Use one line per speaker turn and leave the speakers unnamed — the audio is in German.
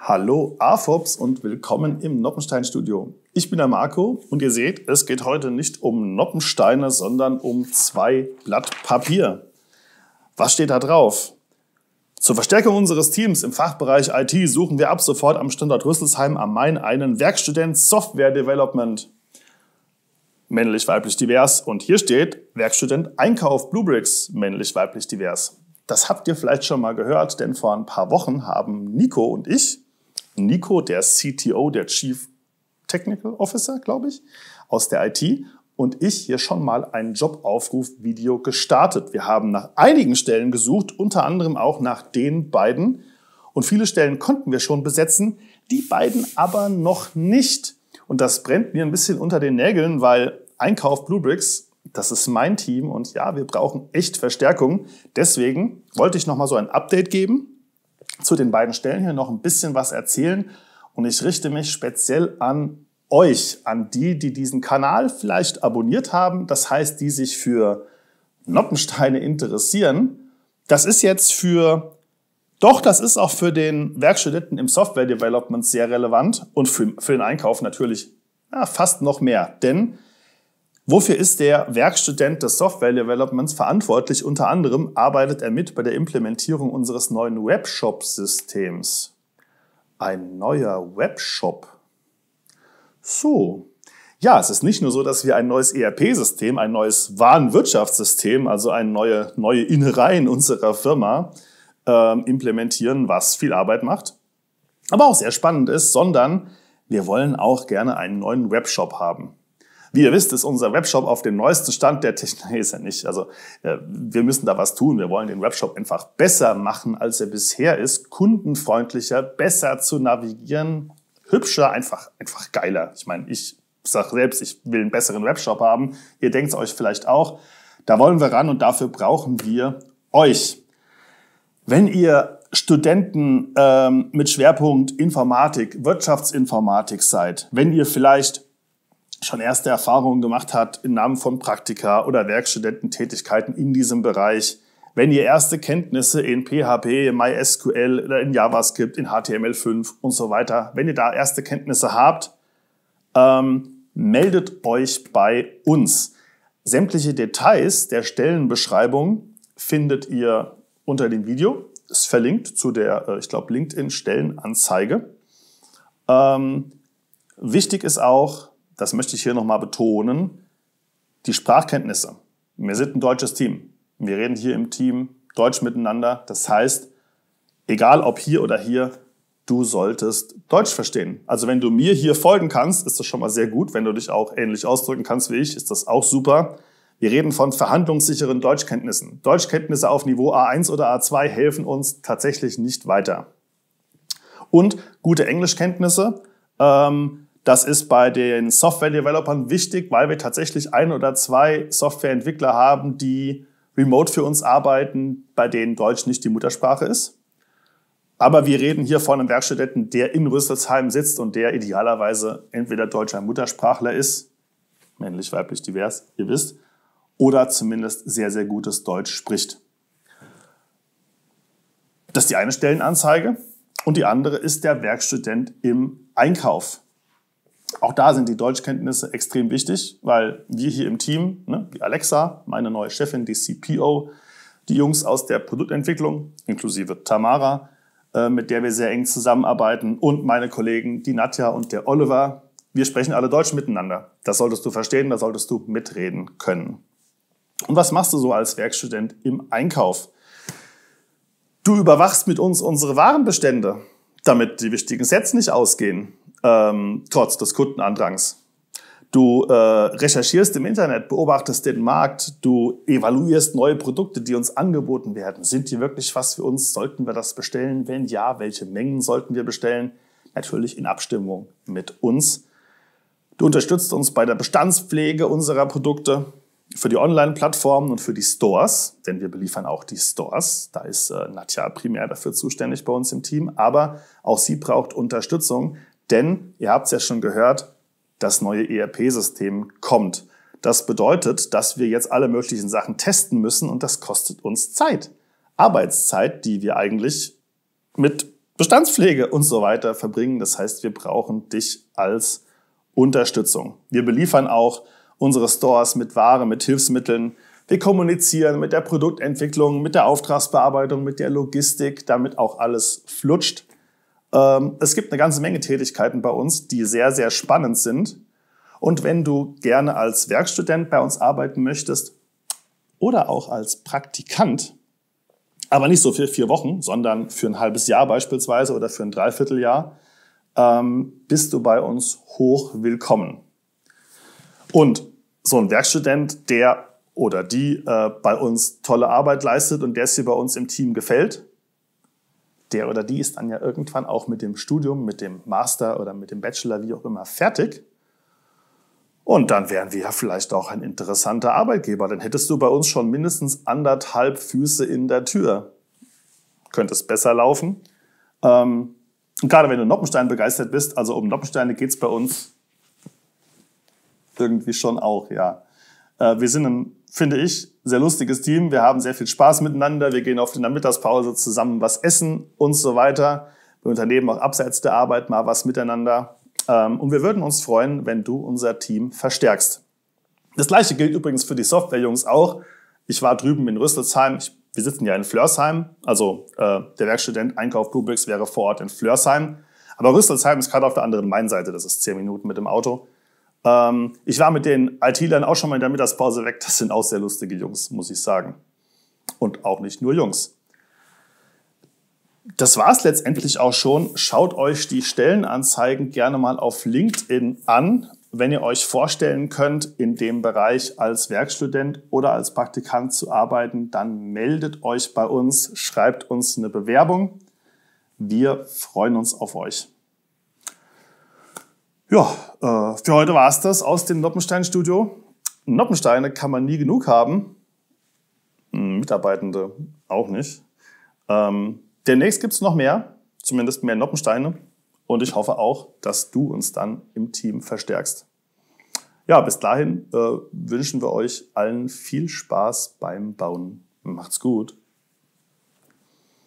Hallo AFOPS und willkommen im Noppenstein-Studio. Ich bin der Marco und ihr seht, es geht heute nicht um Noppensteine, sondern um zwei Blatt Papier. Was steht da drauf? Zur Verstärkung unseres Teams im Fachbereich IT suchen wir ab sofort am Standort Rüsselsheim am Main einen Werkstudent Software Development. Männlich, weiblich, divers. Und hier steht Werkstudent Einkauf Bluebricks. Männlich, weiblich, divers. Das habt ihr vielleicht schon mal gehört, denn vor ein paar Wochen haben Nico und ich Nico, der CTO, der Chief Technical Officer, glaube ich, aus der IT und ich hier schon mal ein Jobaufruf-Video gestartet. Wir haben nach einigen Stellen gesucht, unter anderem auch nach den beiden. Und viele Stellen konnten wir schon besetzen, die beiden aber noch nicht. Und das brennt mir ein bisschen unter den Nägeln, weil Einkauf Bluebricks, das ist mein Team und ja, wir brauchen echt Verstärkung. Deswegen wollte ich noch mal so ein Update geben zu den beiden Stellen hier noch ein bisschen was erzählen. Und ich richte mich speziell an euch, an die, die diesen Kanal vielleicht abonniert haben. Das heißt, die sich für Noppensteine interessieren. Das ist jetzt für, doch, das ist auch für den Werkstudenten im Software Development sehr relevant und für, für den Einkauf natürlich ja, fast noch mehr. Denn Wofür ist der Werkstudent des Software Developments verantwortlich? Unter anderem arbeitet er mit bei der Implementierung unseres neuen Webshop-Systems. Ein neuer Webshop. So. Ja, es ist nicht nur so, dass wir ein neues ERP-System, ein neues Warenwirtschaftssystem, also eine neue, neue Innereien unserer Firma ähm, implementieren, was viel Arbeit macht, aber auch sehr spannend ist, sondern wir wollen auch gerne einen neuen Webshop haben. Wie ihr wisst, ist unser Webshop auf dem neuesten Stand der Technik. Nee, Ist er nicht. Also äh, wir müssen da was tun. Wir wollen den Webshop einfach besser machen, als er bisher ist, kundenfreundlicher, besser zu navigieren, hübscher, einfach, einfach geiler. Ich meine, ich sage selbst, ich will einen besseren Webshop haben. Ihr denkt es euch vielleicht auch. Da wollen wir ran und dafür brauchen wir euch. Wenn ihr Studenten ähm, mit Schwerpunkt Informatik, Wirtschaftsinformatik seid, wenn ihr vielleicht schon erste Erfahrungen gemacht hat im Namen von Praktika oder Werkstudententätigkeiten in diesem Bereich. Wenn ihr erste Kenntnisse in PHP, MySQL oder in JavaScript, in HTML5 und so weiter, wenn ihr da erste Kenntnisse habt, ähm, meldet euch bei uns. Sämtliche Details der Stellenbeschreibung findet ihr unter dem Video. Ist verlinkt zu der, äh, ich glaube, LinkedIn-Stellenanzeige. Ähm, wichtig ist auch, das möchte ich hier nochmal betonen, die Sprachkenntnisse. Wir sind ein deutsches Team. Wir reden hier im Team Deutsch miteinander. Das heißt, egal ob hier oder hier, du solltest Deutsch verstehen. Also wenn du mir hier folgen kannst, ist das schon mal sehr gut. Wenn du dich auch ähnlich ausdrücken kannst wie ich, ist das auch super. Wir reden von verhandlungssicheren Deutschkenntnissen. Deutschkenntnisse auf Niveau A1 oder A2 helfen uns tatsächlich nicht weiter. Und gute Englischkenntnisse ähm, das ist bei den Software-Developern wichtig, weil wir tatsächlich ein oder zwei Softwareentwickler haben, die remote für uns arbeiten, bei denen Deutsch nicht die Muttersprache ist. Aber wir reden hier von einem Werkstudenten, der in Rüsselsheim sitzt und der idealerweise entweder deutscher Muttersprachler ist, männlich, weiblich, divers, ihr wisst, oder zumindest sehr, sehr gutes Deutsch spricht. Das ist die eine Stellenanzeige und die andere ist der Werkstudent im Einkauf. Auch da sind die Deutschkenntnisse extrem wichtig, weil wir hier im Team, ne, die Alexa, meine neue Chefin, die CPO, die Jungs aus der Produktentwicklung, inklusive Tamara, äh, mit der wir sehr eng zusammenarbeiten, und meine Kollegen, die Nadja und der Oliver, wir sprechen alle Deutsch miteinander. Das solltest du verstehen, da solltest du mitreden können. Und was machst du so als Werkstudent im Einkauf? Du überwachst mit uns unsere Warenbestände, damit die wichtigen Sets nicht ausgehen ähm, trotz des Kundenandrangs. Du äh, recherchierst im Internet, beobachtest den Markt, du evaluierst neue Produkte, die uns angeboten werden. Sind die wirklich was für uns? Sollten wir das bestellen? Wenn ja, welche Mengen sollten wir bestellen? Natürlich in Abstimmung mit uns. Du unterstützt uns bei der Bestandspflege unserer Produkte für die Online-Plattformen und für die Stores, denn wir beliefern auch die Stores. Da ist äh, Nadja primär dafür zuständig bei uns im Team, aber auch sie braucht Unterstützung, denn, ihr habt es ja schon gehört, das neue ERP-System kommt. Das bedeutet, dass wir jetzt alle möglichen Sachen testen müssen und das kostet uns Zeit. Arbeitszeit, die wir eigentlich mit Bestandspflege und so weiter verbringen. Das heißt, wir brauchen dich als Unterstützung. Wir beliefern auch unsere Stores mit Ware, mit Hilfsmitteln. Wir kommunizieren mit der Produktentwicklung, mit der Auftragsbearbeitung, mit der Logistik, damit auch alles flutscht. Ähm, es gibt eine ganze Menge Tätigkeiten bei uns, die sehr, sehr spannend sind. Und wenn du gerne als Werkstudent bei uns arbeiten möchtest oder auch als Praktikant, aber nicht so für vier Wochen, sondern für ein halbes Jahr beispielsweise oder für ein Dreivierteljahr, ähm, bist du bei uns hoch willkommen. Und so ein Werkstudent, der oder die äh, bei uns tolle Arbeit leistet und der es hier bei uns im Team gefällt, der oder die ist dann ja irgendwann auch mit dem Studium, mit dem Master oder mit dem Bachelor, wie auch immer, fertig. Und dann wären wir ja vielleicht auch ein interessanter Arbeitgeber. Dann hättest du bei uns schon mindestens anderthalb Füße in der Tür. Könnte es besser laufen. Ähm, gerade wenn du Noppenstein begeistert bist, also um Noppensteine geht es bei uns irgendwie schon auch, ja. Äh, wir sind ein finde ich, sehr lustiges Team. Wir haben sehr viel Spaß miteinander. Wir gehen oft in der Mittagspause zusammen was essen und so weiter. Wir unternehmen auch abseits der Arbeit mal was miteinander. Ähm, und wir würden uns freuen, wenn du unser Team verstärkst. Das gleiche gilt übrigens für die Software-Jungs auch. Ich war drüben in Rüsselsheim. Ich, wir sitzen ja in Flörsheim. Also äh, der Werkstudent Einkauf Bluebricks wäre vor Ort in Flörsheim. Aber Rüsselsheim ist gerade auf der anderen Mainseite. Das ist zehn Minuten mit dem Auto. Ähm, ich war mit den IT-Lern auch schon mal in der Mittagspause weg. Das sind auch sehr lustige Jungs, muss ich sagen. Und auch nicht nur Jungs. Das war es letztendlich auch schon. Schaut euch die Stellenanzeigen gerne mal auf LinkedIn an, wenn ihr euch vorstellen könnt, in dem Bereich als Werkstudent oder als Praktikant zu arbeiten, dann meldet euch bei uns, schreibt uns eine Bewerbung. Wir freuen uns auf euch. Ja, äh, für heute war es das aus dem Noppenstein-Studio. Noppensteine kann man nie genug haben. Hm, Mitarbeitende auch nicht. Ähm, demnächst gibt es noch mehr, zumindest mehr Noppensteine. Und ich hoffe auch, dass du uns dann im Team verstärkst. Ja, bis dahin äh, wünschen wir euch allen viel Spaß beim Bauen. Macht's gut.